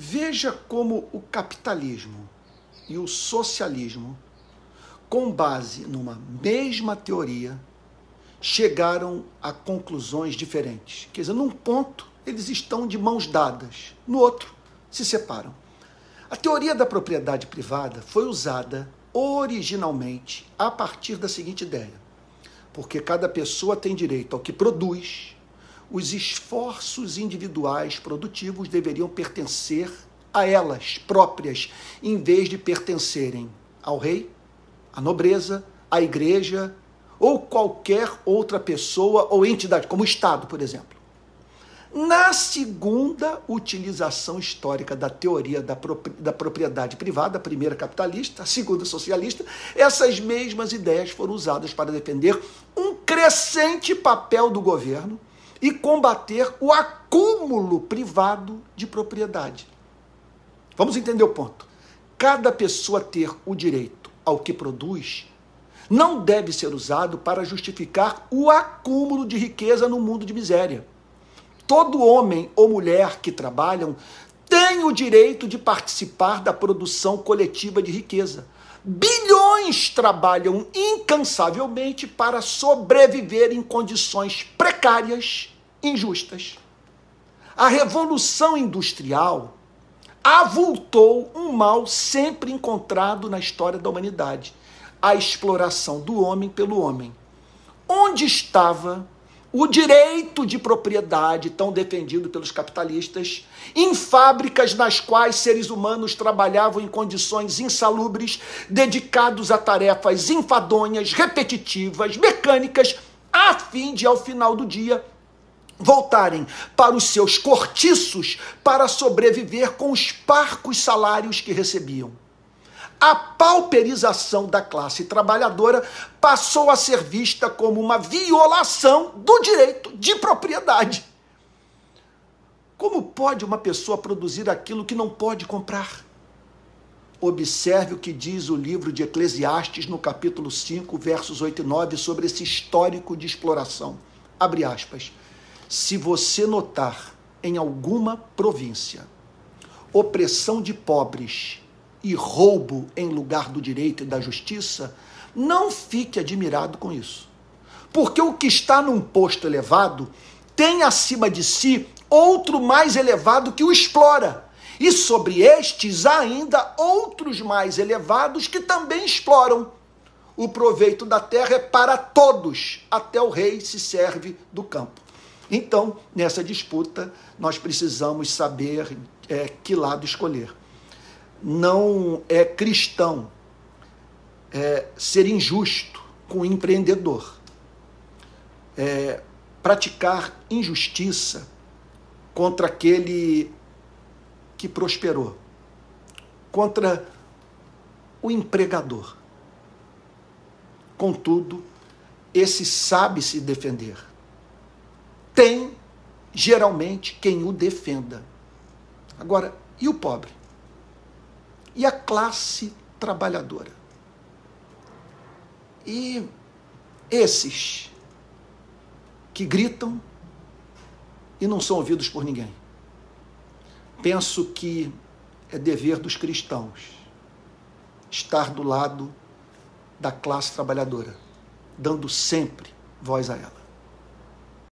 Veja como o capitalismo e o socialismo, com base numa mesma teoria, chegaram a conclusões diferentes. Quer dizer, num ponto eles estão de mãos dadas, no outro se separam. A teoria da propriedade privada foi usada originalmente a partir da seguinte ideia: porque cada pessoa tem direito ao que produz os esforços individuais produtivos deveriam pertencer a elas próprias, em vez de pertencerem ao rei, à nobreza, à igreja ou qualquer outra pessoa ou entidade, como o Estado, por exemplo. Na segunda utilização histórica da teoria da, da propriedade privada, a primeira capitalista, a segunda socialista, essas mesmas ideias foram usadas para defender um crescente papel do governo e combater o acúmulo privado de propriedade. Vamos entender o ponto. Cada pessoa ter o direito ao que produz não deve ser usado para justificar o acúmulo de riqueza no mundo de miséria. Todo homem ou mulher que trabalham tem o direito de participar da produção coletiva de riqueza bilhões trabalham incansavelmente para sobreviver em condições precárias, injustas. A revolução industrial avultou um mal sempre encontrado na história da humanidade: a exploração do homem pelo homem. Onde estava o direito de propriedade tão defendido pelos capitalistas em fábricas nas quais seres humanos trabalhavam em condições insalubres, dedicados a tarefas enfadonhas, repetitivas, mecânicas, a fim de, ao final do dia, voltarem para os seus cortiços para sobreviver com os parcos salários que recebiam a pauperização da classe trabalhadora passou a ser vista como uma violação do direito de propriedade. Como pode uma pessoa produzir aquilo que não pode comprar? Observe o que diz o livro de Eclesiastes, no capítulo 5, versos 8 e 9, sobre esse histórico de exploração. Abre aspas. Se você notar em alguma província opressão de pobres e roubo em lugar do direito e da justiça, não fique admirado com isso. Porque o que está num posto elevado tem acima de si outro mais elevado que o explora. E sobre estes há ainda outros mais elevados que também exploram. O proveito da terra é para todos, até o rei se serve do campo. Então, nessa disputa, nós precisamos saber é, que lado escolher não é cristão é, ser injusto com o empreendedor, é, praticar injustiça contra aquele que prosperou, contra o empregador. Contudo, esse sabe se defender. Tem, geralmente, quem o defenda. Agora, e o pobre? e a classe trabalhadora. E esses que gritam e não são ouvidos por ninguém. Penso que é dever dos cristãos estar do lado da classe trabalhadora, dando sempre voz a ela.